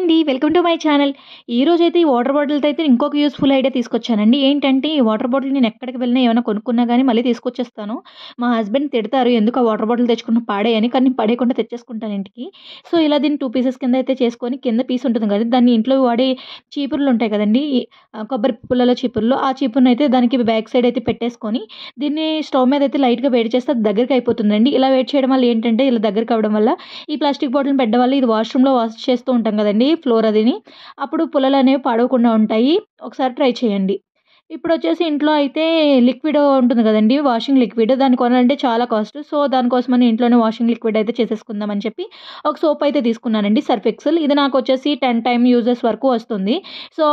అండి welcome to my channel ఈ రోజైతే ఈ వాటర్ బాటిల్తో అయితే ఇంకొక యూస్ఫుల్ ఐడియా తీసుకొచ్చానండి ఏంటంటే ఈ వాటర్ బాటిల్ నేను ఎక్కడికి వెళ్ళినా ఏమైనా కొనుక్కున్నా కానీ మళ్ళీ తీసుకొచ్చేస్తాను మా హస్బెండ్ తిడతారు ఎందుకు ఆ వాటర్ బాటిల్ తెచ్చుకున్న పాడేయని కానీ పడేయకుండా తెచ్చేసుకుంటాను ఇంటికి సో ఇలా దీన్ని టూ పీసెస్ కింద అయితే చేసుకొని కింద పీస్ ఉంటుంది కదా దాన్ని ఇంట్లో వాడే చీపుర్లు ఉంటాయి కదండి కొబ్బరి పుల్లల చీపుర్లు ఆ చీపుర్ని అయితే దానికి బ్యాక్ సైడ్ అయితే పెట్టేసుకొని దీన్ని స్టవ్ మీద అయితే లైట్గా వేడి చేస్తే దగ్గరికి అయిపోతుందండి ఇలా వేడి చేయడం వల్ల ఏంటంటే ఇలా దగ్గరికి అవ్వడం వల్ల ఈ ప్లాస్టిక్ బాటిల్ పెట్టడం వల్ల ఇది వాష్రూమ్లో వాష్ చేస్తూ ఉంటాం కదండి ఫ్లోర్ అదిని అప్పుడు పుల్లలు అనేవి పడవకుండా ఉంటాయి ఒకసారి ట్రై చేయండి ఇప్పుడు వచ్చేసి ఇంట్లో అయితే లిక్విడ్ ఉంటుంది కదండి వాషింగ్ లిక్విడ్ దాన్ని కొనాలంటే చాలా కాస్ట్ సో దానికోసమని ఇంట్లోనే వాషింగ్ లిక్విడ్ అయితే అని చెప్పి ఒక సోప్ అయితే తీసుకున్నానండి సర్ఫెక్సల్ ఇది నాకు వచ్చేసి టెన్ టైమ్ యూజెస్ వరకు వస్తుంది సో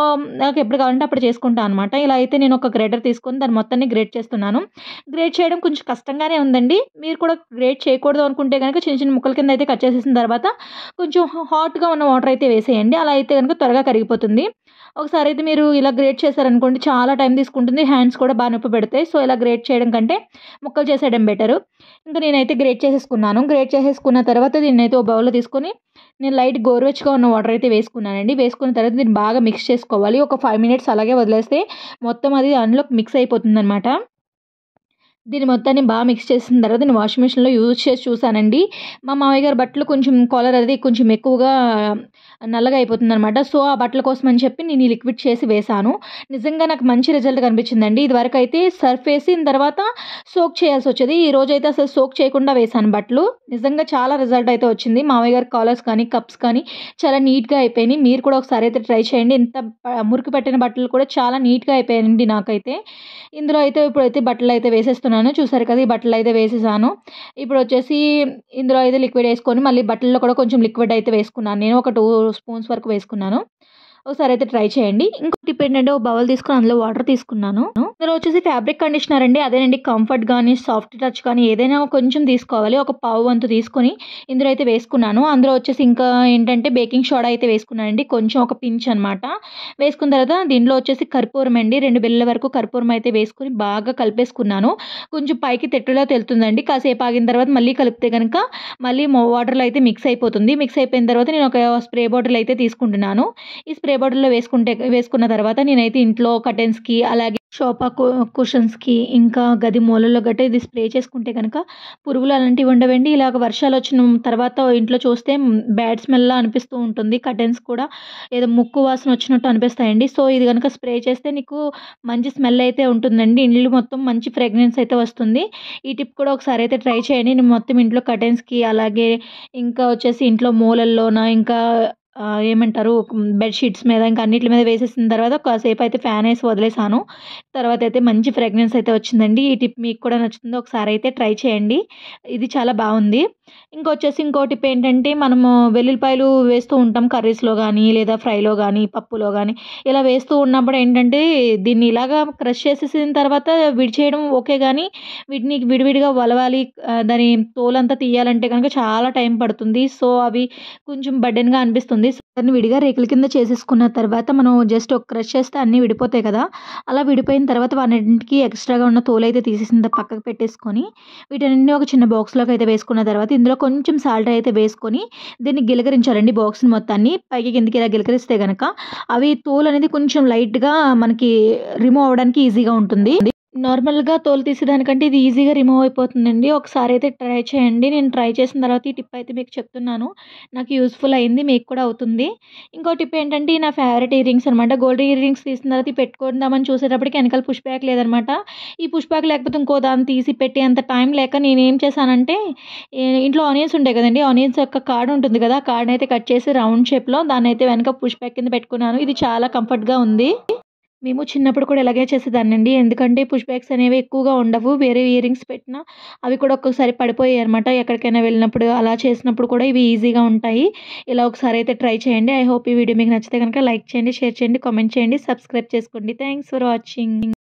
నాకు ఎప్పుడు కావాలంటే అప్పుడు చేసుకుంటాను అనమాట ఇలా అయితే నేను ఒక గ్రేటర్ తీసుకొని దాన్ని మొత్తాన్ని గ్రేట్ చేస్తున్నాను గ్రేట్ చేయడం కొంచెం కష్టంగానే ఉందండి మీరు కూడా గ్రేట్ చేయకూడదు అనుకుంటే కనుక చిన్న చిన్న ముక్కల కింద అయితే కట్ చేసేసిన తర్వాత కొంచెం హాట్గా ఉన్న వాటర్ అయితే వేసేయండి అలా అయితే కనుక త్వరగా కరిగిపోతుంది ఒకసారి అయితే మీరు ఇలా గ్రేట్ చేశారనుకోండి చాలా టైం టైం తీసుకుంటుంది హ్యాండ్స్ కూడా బాగా నొప్పి పెడతాయి సో ఇలా గ్రేట్ చేయడం కంటే ముక్కలు చేసేయడం బెటరు ఇంకా నేనైతే గ్రేట్ చేసేసుకున్నాను గ్రేట్ చేసేసుకున్న తర్వాత దీన్ని అయితే ఓ బౌల్లో తీసుకొని నేను లైట్ గోరువెచ్చగా ఉన్న వాటర్ అయితే వేసుకున్నానండి వేసుకున్న తర్వాత దీన్ని బాగా మిక్స్ చేసుకోవాలి ఒక ఫైవ్ మినిట్స్ అలాగే వదిలేస్తే మొత్తం అది అందులో మిక్స్ అయిపోతుంది అనమాట దీని మొత్తాన్ని బాగా మిక్స్ చేసిన తర్వాత నేను వాషింగ్ మిషన్లో యూజ్ చేసి చూసానండి మా మామయ్య గారి బట్టలు కొంచెం కాలర్ అది కొంచెం ఎక్కువగా నల్లగా అయిపోతుంది అనమాట సో ఆ బట్టల కోసం అని చెప్పి నేను ఈ లిక్విడ్ చేసి వేశాను నిజంగా నాకు మంచి రిజల్ట్ కనిపించిందండి వరకు అయితే సర్ఫ్ వేసిన తర్వాత సోక్ చేయాల్సి వచ్చేది ఈ రోజు అయితే అసలు సోక్ చేయకుండా వేశాను బట్టలు నిజంగా చాలా రిజల్ట్ అయితే వచ్చింది మామయ్య గారి కాలర్స్ కానీ కప్స్ కానీ చాలా నీట్గా అయిపోయినాయి మీరు కూడా ఒకసారి అయితే ట్రై చేయండి ఇంత మురికి పట్టిన బట్టలు కూడా చాలా నీట్గా అయిపోయాయండి నాకైతే ఇందులో అయితే ఇప్పుడైతే బట్టలు అయితే వేసేస్తున్నాను చూసారు కదా ఈ బట్టలు అయితే వేసేసాను ఇప్పుడు వచ్చేసి ఇందులో అయితే లిక్విడ్ వేసుకొని మళ్ళీ బట్టల్లో కూడా కొంచెం లిక్విడ్ అయితే వేసుకున్నాను నేను ఒక టూ స్పూన్స్ వరకు వేసుకున్నాను ఒకసారి అయితే ట్రై చేయండి ఇంకో టిప్ ఏంటంటే ఒక బౌల్ తీసుకుని అందులో వాటర్ తీసుకున్నాను ఇందులో వచ్చేసి ఫ్యాబ్రిక్ కండిషనర్ అండి అదేనండి కంఫర్ట్ కానీ సాఫ్ట్ టచ్ కానీ ఏదైనా కొంచెం తీసుకోవాలి ఒక పావు వంతు తీసుకొని ఇందులో అయితే వేసుకున్నాను అందులో వచ్చేసి ఇంకా ఏంటంటే బేకింగ్ సోడా అయితే వేసుకున్నానండి కొంచెం ఒక పించ్ అనమాట వేసుకున్న తర్వాత దీంట్లో వచ్చేసి కర్పూరం అండి రెండు బిళ్ళల వరకు కర్పూరం అయితే వేసుకుని బాగా కలిపేసుకున్నాను కొంచెం పైకి తెట్టులో తెలుతుందండి కాసేపు ఆగిన తర్వాత మళ్ళీ కలిపితే కనుక మళ్ళీ వాటర్లో అయితే మిక్స్ అయిపోతుంది మిక్స్ అయిపోయిన తర్వాత నేను ఒక స్ప్రే బాటిల్ అయితే తీసుకుంటున్నాను ఈ స్ప్రే కబోర్డ్లో వేసుకుంటే వేసుకున్న తర్వాత నేనైతే ఇంట్లో కటెన్స్కి అలాగే షోపా కుషన్స్కి ఇంకా గది మూలల్లో గట్టా ఇది స్ప్రే చేసుకుంటే కనుక పురుగులు అలాంటివి ఉండవండి ఇలాగ వర్షాలు వచ్చిన తర్వాత ఇంట్లో చూస్తే బ్యాడ్ స్మెల్లా అనిపిస్తూ ఉంటుంది కటెన్స్ కూడా ఏదో ముక్కు వాసన వచ్చినట్టు అనిపిస్తాయండి సో ఇది కనుక స్ప్రే చేస్తే నీకు మంచి స్మెల్ అయితే ఉంటుందండి ఇల్లు మొత్తం మంచి ఫ్రేగ్రెన్స్ అయితే వస్తుంది ఈ టిప్ కూడా ఒకసారి అయితే ట్రై చేయండి నేను మొత్తం ఇంట్లో కటెన్స్కి అలాగే ఇంకా వచ్చేసి ఇంట్లో మూలల్లోన ఇంకా ఏమంటారు బెడ్షీట్స్ మీద ఇంకా అన్నిటి మీద వేసేసిన తర్వాత కాసేపు అయితే ఫ్యాన్ వేసి వదిలేసాను తర్వాత అయితే మంచి ఫ్రెగ్రెన్స్ అయితే వచ్చిందండి ఈ టిప్ మీకు కూడా నచ్చుతుంది ఒకసారి అయితే ట్రై చేయండి ఇది చాలా బాగుంది ఇంకొచ్చేసి ఇంకో టిప్ ఏంటంటే మనము వెల్లుల్లిపాయలు వేస్తూ ఉంటాం కర్రీస్లో కానీ లేదా ఫ్రైలో కానీ పప్పులో కానీ ఇలా వేస్తూ ఉన్నప్పుడు ఏంటంటే దీన్ని ఇలాగా క్రష్ చేసేసిన తర్వాత విడిచేయడం ఓకే కానీ వీటిని విడివిడిగా వలవాలి దాని తోలంతా తీయాలంటే కనుక చాలా టైం పడుతుంది సో అవి కొంచెం బడ్డెన్గా అనిపిస్తుంది చేసుకోండి దాన్ని విడిగా రేకుల కింద చేసేసుకున్న తర్వాత మనం జస్ట్ ఒక క్రష్ చేస్తే అన్నీ విడిపోతాయి కదా అలా విడిపోయిన తర్వాత వాటికి ఎక్స్ట్రాగా ఉన్న తోలు అయితే తీసేసిన పక్కకు పెట్టేసుకొని వీటన్నింటినీ ఒక చిన్న బాక్స్లోకి అయితే వేసుకున్న తర్వాత ఇందులో కొంచెం సాల్ట్ అయితే వేసుకొని దీన్ని గిలకరించాలండి బాక్స్ని మొత్తాన్ని పైకి కిందకి ఇలా గిలకరిస్తే కనుక అవి తోలు అనేది కొంచెం లైట్గా మనకి రిమూవ్ అవ్వడానికి ఈజీగా ఉంటుంది నార్మల్గా తోలు తీసేదానికంటే ఇది ఈజీగా రిమూవ్ అయిపోతుందండి ఒకసారి అయితే ట్రై చేయండి నేను ట్రై చేసిన తర్వాత ఈ టిప్ అయితే మీకు చెప్తున్నాను నాకు యూస్ఫుల్ అయింది మీకు కూడా అవుతుంది ఇంకో టిప్ ఏంటంటే నా ఫేవరెట్ ఇయర్ రింగ్స్ అనమాట గోల్డ్ ఇయర్ రింగ్స్ తీసిన తర్వాత పెట్టుకుందామని చూసేటప్పటికి వెనకాల పుష్ బ్యాక్ లేదనమాట ఈ పుష్ బ్యాక్ లేకపోతే ఇంకో దాన్ని తీసి పెట్టే అంత టైం లేక నేనేం చేశానంటే ఇంట్లో ఆనియన్స్ ఉంటాయి కదండి ఆనియన్స్ యొక్క కార్డ్ ఉంటుంది కదా కార్డ్ అయితే కట్ చేసి రౌండ్ షేప్లో దాన్ని అయితే వెనక పుష్ బ్యాక్ కింద పెట్టుకున్నాను ఇది చాలా కంఫర్ట్గా ఉంది మేము చిన్నప్పుడు కూడా ఇలాగే చేసేదాన్నండి ఎందుకంటే పుష్ బ్యాగ్స్ అనేవి ఎక్కువగా ఉండవు వేరే ఇయర్ రింగ్స్ పెట్టినా అవి కూడా ఒక్కొక్కసారి పడిపోయాయి అనమాట ఎక్కడికైనా వెళ్ళినప్పుడు అలా చేసినప్పుడు కూడా ఇవి ఈజీగా ఉంటాయి ఇలా ఒకసారి అయితే ట్రై చేయండి ఐ హోప్ ఈ వీడియో మీకు నచ్చితే కనుక లైక్ చేయండి షేర్ చేయండి కామెంట్ చేయండి సబ్స్క్రైబ్ చేసుకోండి థ్యాంక్స్ ఫర్ వాచింగ్